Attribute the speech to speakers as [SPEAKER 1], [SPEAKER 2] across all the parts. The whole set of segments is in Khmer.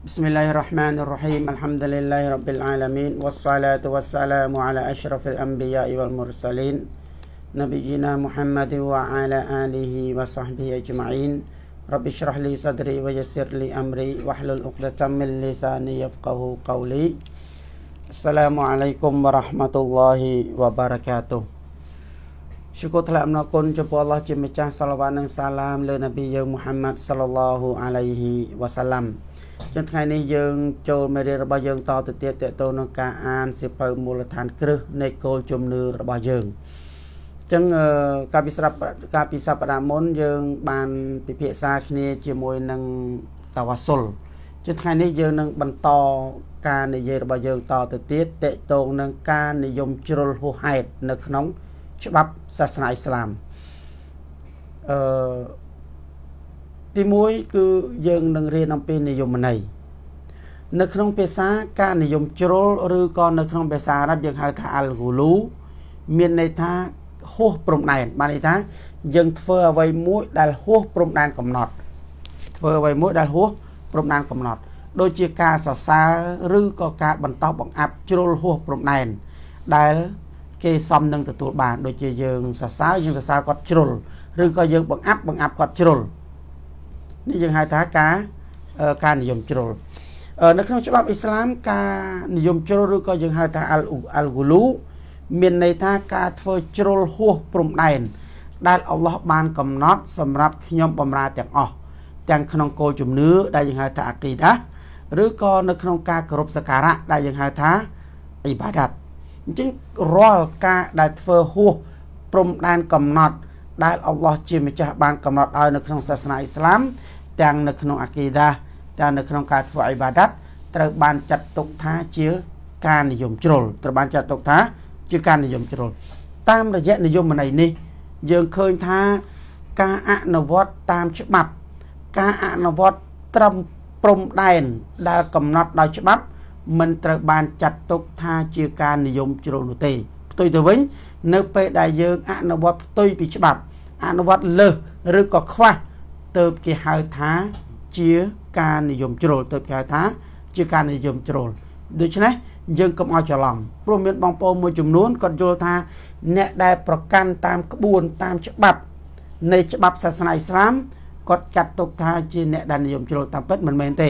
[SPEAKER 1] بسم الله الرحمن الرحيم الحمد لله رب العالمين والصلاة والسلام على أشرف الأنبياء والمرسلين نبينا محمد وعلى آله وصحبه أجمعين رب اشرح لي صدري ويسر لي أمري واحلل عقدة من لساني يفقه قولي السلام عليكم ورحمة الله وبركاته شكرا كن الله الله جميعا لنبي محمد وسلم ចឹងថ្ងៃនេះយើងចូលមេរៀនរបស់យើង តទៅទៀតតទៅនឹងការអានសៀវភៅមូលដ្ឋាន គ្រឹះនៃគោលជំនឿរបស់យើងចឹងការពិស្រាប់ការពិសព្ទាមុនយើង បាន ពិភាក្សាគ្នាជាមួយនឹងតាវ៉ាសុលចឹងថ្ងៃនេះយើងនឹងបន្តការនិយាយរបស់យើង តទៅទៀតតទៅនឹងការនិយមជ្រុលហួសហេតុនៅក្នុងច្បាប់សាសនាអ៊ីស្លាមអឺទី1គឺយើងនឹងរៀនអំពីនិយមន័យនៅក្នុងភាសាការនិយមជ្រុលឬក៏នៅក្នុងភាសាអារ៉ាប់យើងហៅថា al-ghulu មានន័យថាហួសព្រំដែនបានន័យថាយើងធ្វើអ្វីមួយដែលហួសព្រំដែនកំណត់ធ្វើអ្វីមួយដែលហួសព្រំដែនកំណត់ដូចជាការសរសើរឬក៏ការបន្តបង្អាប់ជ្រុលហួសព្រំដែនដែលគេសមនឹងទទួលបានដូចជាយើងសរសើរយើងសរសើរគាត់ជ្រុលឬក៏យើងបង្អាប់បង្អាប់គាត់ជ្រុលនេះយើងហៅថាការការនិយមជ្រុលនៅក្នុងច្បាប់អ៊ីស្លាម ការនិយមជ្រុលឬក៏យើងហៅថាអល់ហ្គូលូមានន័យថាការធ្វើជ្រុលហួសព្រំដែនដែលអល់ឡោះបានកំណត់សម្រាប់ខ្ញុំ បម្រើទាំងអស់ទាំងក្នុងគោលជំនឿដែលយើងហៅថាអាគីដាឬក៏នៅក្នុងការគោរពសក្ការៈដែលយើងហៅថាអ៊ីបាដាតអញ្ចឹងរាល់ការដែលធ្វើហួសព្រំដែនកំណត់ដែលអល់ឡោះជាម្ចាស់បានកំណត់ឲ្យនៅក្នុងសាសនាអ៊ីស្លាម ទាំងនៅក្នុងអាគីដាទាំងនៅក្នុងការធ្វើអ៊ីបាដាតត្រូវបានចាត់ទុកថា ជាការនិយមជ្រុលត្រូវបានចាត់ទុកថាជាការនិយមជ្រុលតាមរយៈនិយមន័យនេះ យើងឃើញថា ការអនុវត្តតាមច្បាប់ការអនុវត្តត្រឹមព្រំដែនដែលកំណត់ដោយច្បាប់ មិនត្រូវបានចាត់ទុកថាជាការនិយមជ្រុលនោះទេផ្ទុយទៅវិញ នៅពេលដែលយើងអនុវត្តផ្ទុយពីច្បាប់អនុវត្តលើសឬក៏ខ្វះទៅគេហៅថា ជាការនិយមជ្រុលទៅគេហៅថា ជាការនិយមជ្រុលដូច្នេះយើងកុំឲ្យច្រឡំព្រោះមានបងប្អូនមួយចំនួនគាត់យល់ថា អ្នកដែល ប្រកាន់តាមក្បួនតាម ច្បាប់នៃច្បាប់សាសនាអ៊ីស្លាមគាត់ចាត់ទុកថាជាអ្នកដែលនិយមជ្រុលតាមពិតមិនមែនទេ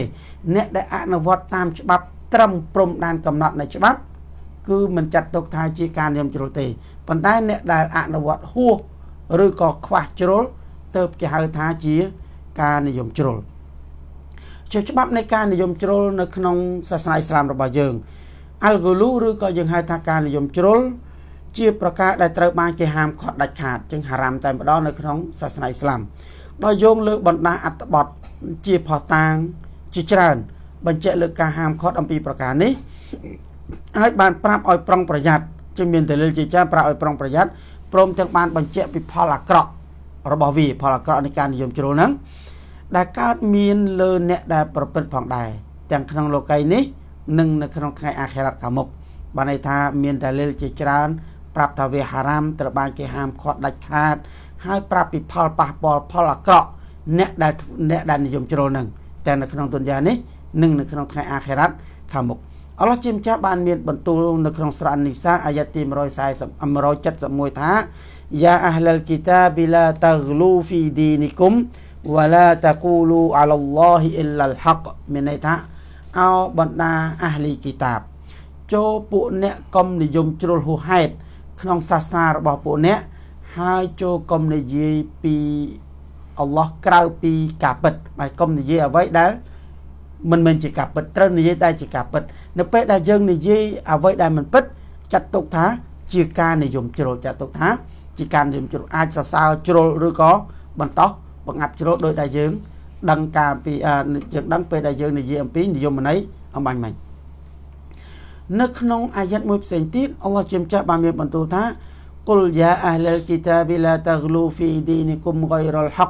[SPEAKER 1] អ្នកដែលអនុវត្តតាមច្បាប់ត្រឹមព្រំដែនកំណត់នៃច្បាប់គឺមិនចាត់ទុកថាជាការនិយមជ្រុលទេប៉ុន្តែ អ្នកដែលអនុវត្តហួសឬក៏ខ្វះជ្រុលទៅគេហៅថាជា ការនិយមជ្រុលជាច្បាប់នៃការនិយមជ្រុលនៅក្នុងសាសនាអ៊ីស្លាម របស់យើងអាល់ហ្គូលូឬក៏យើងហៅថាការនិយមជ្រុលជាប្រការដែលត្រូវបានគេហាមឃាត់ដាច់ខាតជាងហារ៉ាម តែម្ដងនៅក្នុងសាសនាអ៊ីស្លាមដោយយោងលើបណ្ដាអត្ថបទជាផុសតាងជាច្រើនបញ្ជាក់លើការហាមឃាត់អំពីប្រការនេះហើយបានប្រាប់ឲ្យប្រុងប្រយ័ត្នជាមានតលិលជាច្រើនប្រាប់ឲ្យប្រុងប្រយ័ត្នព្រមទាំងបានបញ្ជាក់ពីផលអាក្រក់របស់វាផលអាក្រក់នៃការនិយមជ្រុលហ្នឹងដែលកើតមានលើអ្នកដែល ប្រព្រឹត្តផងដែរទាំងក្នុងលោកីយ៍នេះនិងនៅក្នុងថ្ងៃអាខិរ៉ាត់ខាងមុខបានន័យថាមានតាលិលជាច្រើនប្រាប់ថាវាហារ៉ាមត្រូវបានគេហាមឃាត់ដាច់ខាតហើយប្រាប់ពីផលប៉ះពាល់ផលអាក្រក់អ្នកដែលអ្នកដែលនិយមជ្រុលហ្នឹងតែនៅក្នុងទុនយ៉ានេះនិងនៅក្នុងថ្ងៃអាខិរ៉ាត់ខាងមុខអល់ឡោះជាម្ចាស់បានមានបន្ទូលនៅក្នុងស្រៈនីសាអាយ៉ាទី140 171ថាយ៉ាអាហ្លលគីតាប៊ីឡាតាហ្លូហ្វីឌីនីគុំវ៉ាឡាតាគូលូអាឡឡោហ៊ីអ៊ីឡាលហាក់មានន័យថាអោបណ្ដាអាហ្លីគីតាបចូលពួកអ្នកកុំនិយមជ្រុលហួសហេតុក្នុងសាសនារបស់ពួកអ្នកហើយចូលកុំនិយាយពីអល់ឡោះក្រៅពីការពិតហើយកុំនិយាយអ្វីដែលមិនមែនជាការពិតត្រូវនិយាយតែជាការពិតនៅពេលដែលយើងនិយាយអ្វីដែលមិនពិតចាត់ទុកថាជាការនិយម ជ្រុលចាត់ទុកថា ជាការនិយមជ្រុលអាចសរសើរជ្រុលឬក៏បន្តោសបង្អាប់ជ្រុលដោយដែលយើង ដឹងការពីយើងដឹង ពេលដែលយើងនិយាយអំពីនិយមន័យអំបញ្ញមិញនៅក្នុងអាយ៉ាត់មួយផ្សេងទៀតអល់ឡោះជាម្ចាស់បានមានបន្ទូលថាគុលយ៉ាអាហ្លលគីតាប៊ីឡាតាហ្លូហ្វីឌីនីគុមហ្គៃរលហក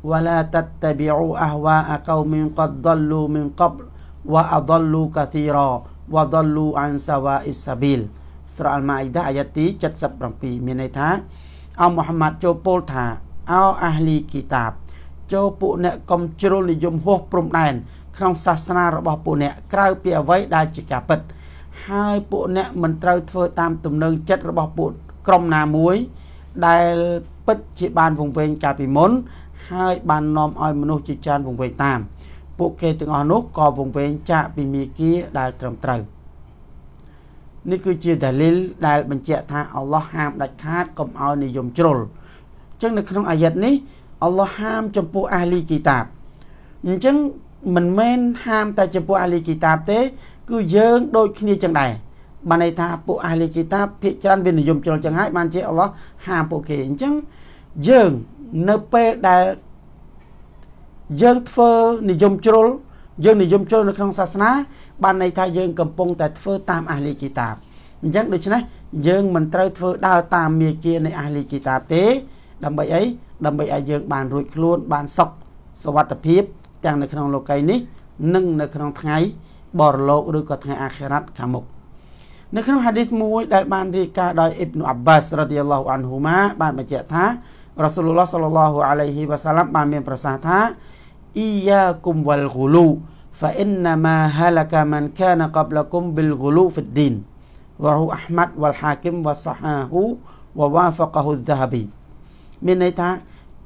[SPEAKER 1] ولا تتبعوا أهواء قوم قد ضلوا من قبل وأضلوا كثيرا وضلوا عن سواء السبيل ស្រអល់ម៉ៃដាអាយ៉ាទី77មានន័យថាអោមូហាម៉ាត់ចូលពោលថាអោអាហ្លីគីតាបចូលពួកអ្នកកំជ្រុលនិយមហោះព្រំដែនក្នុងសាសនារបស់ពួកអ្នកក្រៅពីអ្វីដែលជាការពិតហើយពួកអ្នកមិនត្រូវធ្វើតាមទំនឹងចិត្តរបស់ពួកក្រុមណាមួយដែលពិតជាបានវង្វេងកាលពីមុនហើយបាននាំឲ្យមនុស្សជាច្រើនវង្វេងតាម ពួកគេទាំងអស់នោះក៏វង្វេងចាកពីមីគាដែលត្រឹមត្រូវនេះគឺជាដាលីលដែល បញ្ជាក់ថាអល់ឡោះហាមដាច់ខាតកុំឲ្យនិយមជ្រុលអញ្ចឹងនៅក្នុងអាយ៉ិតនេះអល់ឡោះហាមចំពោះអាលីគីតាបអញ្ចឹងមិនមែនហាមតែចំពោះអាលីគីតាបទេ គឺយើងដូចគ្នាចឹងដែរបានន័យថាពួកអាលីគីតាបភាគច្រើនវានិយមជ្រុលចឹងហើយ បានជាអល់ឡោះហាមពួកគេអញ្ចឹងយើងនៅពេលដែលយើងធ្វើនិយមជ្រុលយើងនិយមជ្រុលនៅក្នុងសាសនាបានន័យថាយើងកំពុងតែធ្វើតាមអះលីគីតាបអញ្ចឹងដូច្នេះយើងមិនត្រូវធ្វើដើរតាមមាគានៃអះលីគីតាបទេ ដើម្បីអីដើម្បីឲ្យយើង បានរួចខ្លួន បាន សុខសុវត្ថិភាពទាំងនៅក្នុងលោកីយ៍នេះ និង នៅក្នុងថ្ងៃ បរលោកឬក៏ថ្ងៃអាខិរ៉ាត់ខាងមុខនៅក្នុងហាឌីសមួយដែលបានរាយការណ៍ដោយអ៊ីបនុអាប់បាសរ៉ាឌីយ៉ាឡោះអានហ៊ូម៉ាបានបញ្ជាក់ថារ៉ាស៊ូលឡោះសល្លឡោះអាឡៃហ៊ីវ៉ាសាឡាំបានមានប្រសាសន៍ថាអ៊ីយ៉ាគុំវលហ្គូលូ فإنما هلك من كان قبلكم بالغلو في الدين وهو أحمد والحاكم وصحاه ووافقه الذهبي មានន័យថា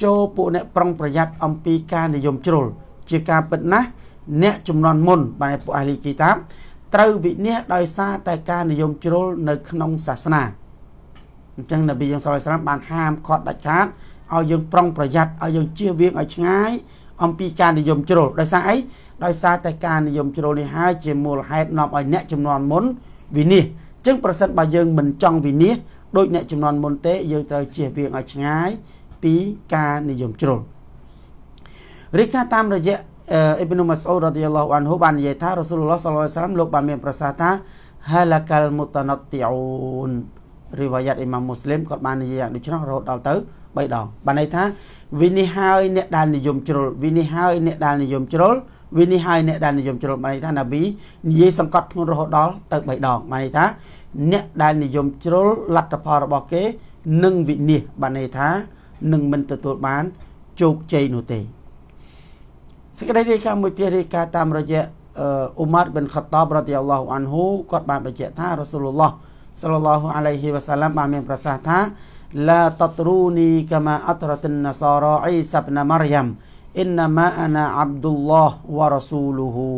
[SPEAKER 1] ចូលពួកអ្នកប្រុងប្រយ័ត្នអំពីការនិយមជ្រុលជាការពិតណាស់អ្នកចំនួនមុន បានពួកអាលីគីតាបត្រូវវិនិច្ឆ័យដោយសារតែការនិយមជ្រុលនៅក្នុងសាសនាអញ្ចឹងនប៊ីយើងសរស្រាមបានហាមឃាត់ដាច់ខាតឲ្យយើងប្រុងប្រយ័ត្នឲ្យយើងជៀសវាងឲ្យឆ្ងាយអំពីការនិយមជ្រុលដោយសារអីដោយសារតែការនិយមជ្រុលនេះហើយជាមូលហេតុនាំឲ្យអ្នកចំនួនមុនវិនិច្ឆ័យអញ្ចឹងប្រសិនបើយើងមិនចង់វិនិច្ឆ័យដោយអ្នកចំនួនមុនទេ យើងត្រូវជៀសវាងឲ្យឆ្ងាយពីការនិយមជ្រុលរីកាតាមរយៈអ៊ីប៊ីនូម៉ាស្អ៊ូរ៉ាឌីយ៉ាឡោះអានហូបាននិយាយថារ៉ាស៊ូលឡោះសល្លោះសាឡាមលោកបានមាន ប្រសាសន៍ថាហាឡាកាល់មូតាណតទីអ៊ូនរីវ៉ាយ៉ាតអ៊ីម៉ាមមូស្លីមគាត់បាននិយាយយ៉ាងដូចនោះរហូតដល់ទៅ3ដងបានន័យថាវិនិច្ឆ័យអ្នកដែលនិយមជ្រុលវិនិច្ឆ័យអ្នកដែលនិយមជ្រុលវិនិច្ឆ័យអ្នកដែលនិយមជ្រុលបានន័យថាណាប៊ីនិយាយសង្កត់ធ្ងន់រហូតដល់ទៅ3ដងបានន័យថាអ្នកដែលនិយមជ្រុលលទ្ធផលរបស់គេនឹងវិនិច្ឆ័យបានន័យថានឹងមិនទទួលបានជោគជ័យនោះទេសេចក្តីរាយការណ៍មួយទៀតរាយការណ៍តាមរយៈអ៊ូម៉ាត់ប៊ិនខាត់តាបរ៉ាឌីយ៉ាឡោះអានហ៊ូគាត់បានបញ្ជាក់ថារ៉ាស៊ូលឡោះសាឡឡោះអាឡៃហ៊ីវ៉ាសាឡាំបានមានប្រសាសន៍ថាឡាតតរូនីកាម៉ាអត្រតិនណាសារ៉ាអ៊ីសាប់ណាម៉ារយ៉ាំអ៊ីនណាម៉ាអាណាអាប់ឌុលឡោះវ៉ារ៉ាស៊ូលូហ៊ូ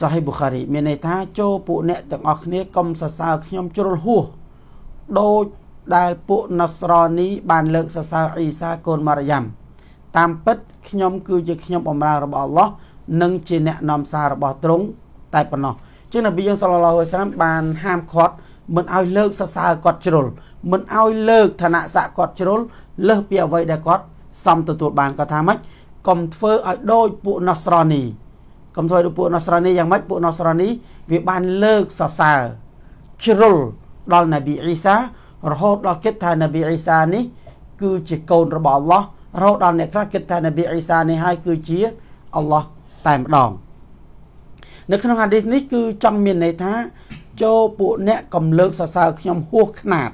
[SPEAKER 1] សាហីប៊ូខារី មានន័យថាចូលពួកអ្នកទាំងអស់គ្នាកុំសរសើរខ្ញុំជ្រុលហួសដូចដែលពួកណាសារ៉ានីបានលើកសរសើរអ៊ីសាកូនម៉ារយ៉ាំ តាមពិតខ្ញុំគឺជាខ្ញុំបំរើរបស់អល់ឡោះនិងជាអ្នកនាំសាររបស់ទ្រង់តែប៉ុណ្ណោះចឹងនប៊ីយើងសល្លឡោះអាសឡាមបានហាមឃាត់មិនឲ្យលើកសរសើរគាត់ជ្រុលមិនឲ្យលើកឋានៈស័ក្តិគាត់ជ្រុលលើសពីអ្វីដែលគាត់សមទទួលបានគាត់ថាម៉េចកុំធ្វើឲ្យដូចពួកណូស្រ៉ានីកុំធ្វើដូចពួកណូស្រ៉ានីយ៉ាងម៉េចពួកណូស្រ៉ានី វាបានលើកសរសើរជ្រុលដល់នប៊ីអ៊ីសារហូតដល់គិតថានប៊ីអ៊ីសានេះ គឺជាកូនរបស់អល់ឡោះរហូតដល់អ្នកខ្លះគិតថានប៊ីអ៊ីសានេះហើយគឺជាអល់ឡោះតែម្ដងនៅក្នុងហាឌីសនេះគឺចង់មានន័យថា ចូលពួកអ្នកកំលើកសរសើរខ្ញុំហួសខ្នាត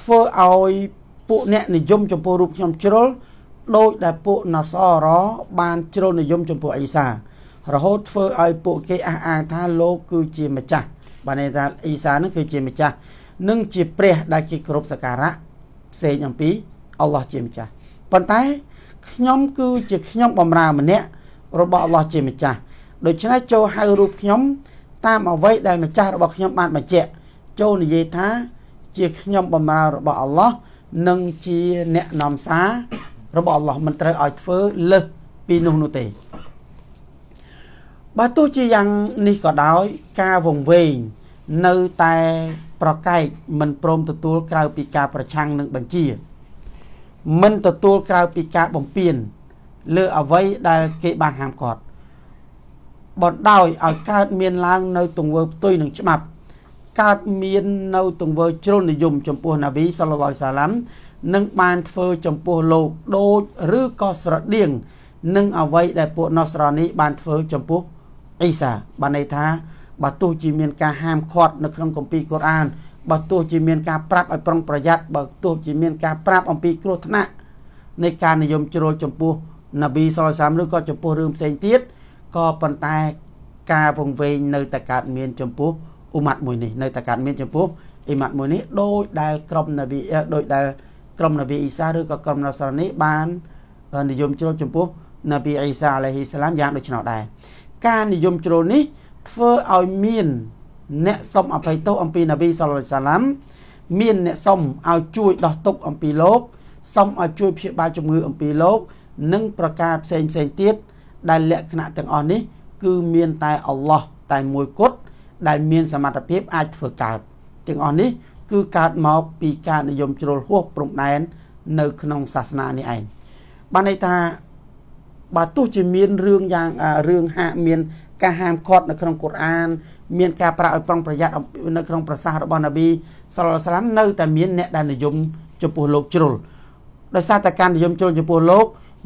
[SPEAKER 1] ធ្វើឲ្យពួកអ្នកនិយមចំពោះរូបខ្ញុំជ្រុលដោយដែលពួកណាសរបាន ជ្រុលនិយមចំពោះអ៊ីសា រហូតធ្វើឲ្យពួកគេអះអាងថាលោកគឺជាម្ចាស់បានន័យថាអ៊ីសានឹងគឺជាម្ចាស់និង ជាព្រះដែលគេគោរពសក្ការៈផ្សេងអំពី អល់ឡោះជាម្ចាស់ប៉ុន្តែខ្ញុំ គឺជាខ្ញុំបំរើម្នាក់របស់អល់ឡោះជាម្ចាស់ដូច្នេះចូលហៅរូបខ្ញុំ តាមអ្វីដែលម្ចាស់របស់ខ្ញុំបានបញ្ជាក់ចូលនិយាយថា ជាខ្ញុំបម្រើរបស់អល់ឡោះនិងជាអ្នកនាំសាររបស់អល់ឡោះមិនត្រូវឲ្យធ្វើលើសពីនោះនោះទេបើទោះជាយ៉ាងនេះក៏ដោយការវង្វេងនៅតែប្រកែកមិនព្រមទទួលក្រៅពីការប្រឆាំងនឹងបញ្ជា មិនទទួលក្រៅពីការបំពានលើអ្វីដែលគេបានហាមឃាត់បណ្ដោយឲ្យកើតមានឡើង នៅ ទង្វើផ្ទុយនឹងច្បាប់កើតមាន នៅ ទង្វើជ្រុលនិយមចំពោះណាប៊ីសាឡឡោះសាឡាំនឹងបានធ្វើចំពោះលោកដូចឬក៏ស្រដៀងនឹងអ្វីដែលពួកណូស្រនី បានធ្វើចំពោះអ៊ីសាបានន័យថាបើទោះជាមានការហាមឃាត់នៅក្នុងគម្ពីរកូរ៉ានបើទោះជាមាន ការប្រាប់ឲ្យប្រុងប្រយ័ត្នបើទោះជាមានការប្រាប់អំពីគ្រោះថ្នាក់នៃការនិយម ជ្រុលចំពោះណាប៊ីសលសាមឬក៏ចំពោះរឿងផ្សេងទៀតក៏ប៉ុន្តែការវង្វេងនៅតែកើតមាន ចំពោះអ៊ុម៉ាត់មួយនេះនៅតែកើតមានចំពោះអ៊ីម៉ាត់មួយនេះដោយដែល ក្រុមនប៊ីដោយដែលក្រុមនប៊ីអ៊ីសាឬក៏ក្រុមណាសរនេះបាននិយមជ្រុលចំពោះនប៊ីអ៊ីសាអាឡៃហ៊ីសឡាមយ៉ាងដូចនោះដែរការនិយមជ្រុលនេះ ធ្វើឲ្យមានអ្នកសុំអភ័យទោសអំពីនប៊ីសាឡៃសាឡាមមានអ្នកសុំឲ្យជួយដោះទុក្ខអំពីលោកសុំឲ្យជួយព្យាបាលជំងឺអំពីលោកនិងប្រការផ្សេងផ្សេងទៀតដែលលក្ខណៈទាំងអស់នេះគឺមានតែអល់ឡោះតែមួយគត់ដែលមាន សមត្ថភាពអាចធ្វើកើតទាំងអស់នេះគឺកើតមកពីការនិយមជ្រុលហួសព្រំដែន នៅ ក្នុងសាសនានេះឯងបានន័យថាបើទោះជាមានរឿងយ៉ាងរឿងហាក់មាន ការហាមឃាត់នៅក្នុងកូរ៉ាន មានការប្រាក់ឲ្យប្រុងប្រយ័ត្ននៅក្នុងប្រសាសន៍របស់នប៊ីសល្លឡាមនៅ តែមានអ្នកដែលនិយមចំពោះលោកជ្រុលដោយសារតែការនិយមជ្រុលចំពោះលោក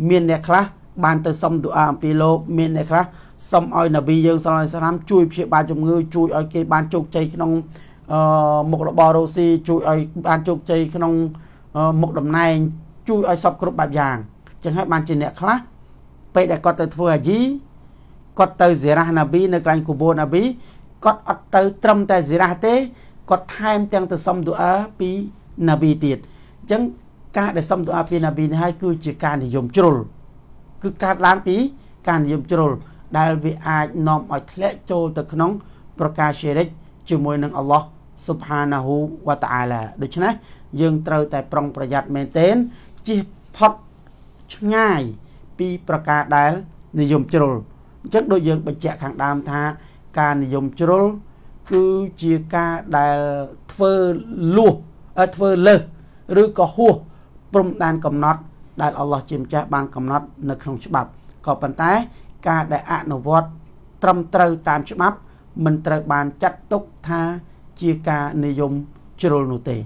[SPEAKER 1] មានអ្នកខ្លះបានទៅសុំទូអាអំពីលោកមានអ្នកខ្លះសុំឲ្យនប៊ីយើងសាឡាសឡាមជួយព្យាបាលជំងឺជួយឲ្យគេបានជោគជ័យក្នុងអឺមុខរបររ៉ូស៊ីជួយឲ្យបានជោគជ័យក្នុងមុខតំណែង ជួយឲ្យសពគ្រប់បែបយ៉ាងចឹងហើយបានជាអ្នកខ្លះ ពេលដែលគាត់ទៅធ្វើអាជីគាត់ទៅសេរ៉ាណាប៊ីនៅកន្លែងគូបូណាប៊ីគាត់អត់ទៅ ត្រឹមតែសេរ៉ាទេគាត់ថែមទាំងទៅសុំទូអាពីណាប៊ីទៀតអញ្ចឹងការដែលសុំទូអាពីណាប៊ីនេះហើយគឺជាការនិយមជ្រុលគឺកើតឡើងពីការនិយមជ្រុលដែលវាអាចនាំឲ្យធ្លាក់ចូលទៅក្នុង ប្រការឈិរិកជាមួយនឹងអល់ឡោះ Subhanahu wa ta'ala ដូច្នេះយើងត្រូវតែប្រុងប្រយ័ត្នមែនទែនជៀសផុតឆ្ងាយ ពីប្រការដែលនិយមជ្រុលអញ្ចឹងដូចយើង បញ្ជាក់ខាងដើមថា ការនិយមជ្រុលគឺជាការដែលធ្វើលួសធ្វើលើសឬក៏ហួសព្រំដែនកំណត់ដែលអល់ឡោះជាម្ចាស់បានកំណត់នៅក្នុងច្បាប់ក៏ប៉ុន្តែការដែលអនុវត្តត្រឹមត្រូវតាមច្បាប់មិនត្រូវបានចាត់ទុកថាជាការនិយមជ្រុលនោះទេ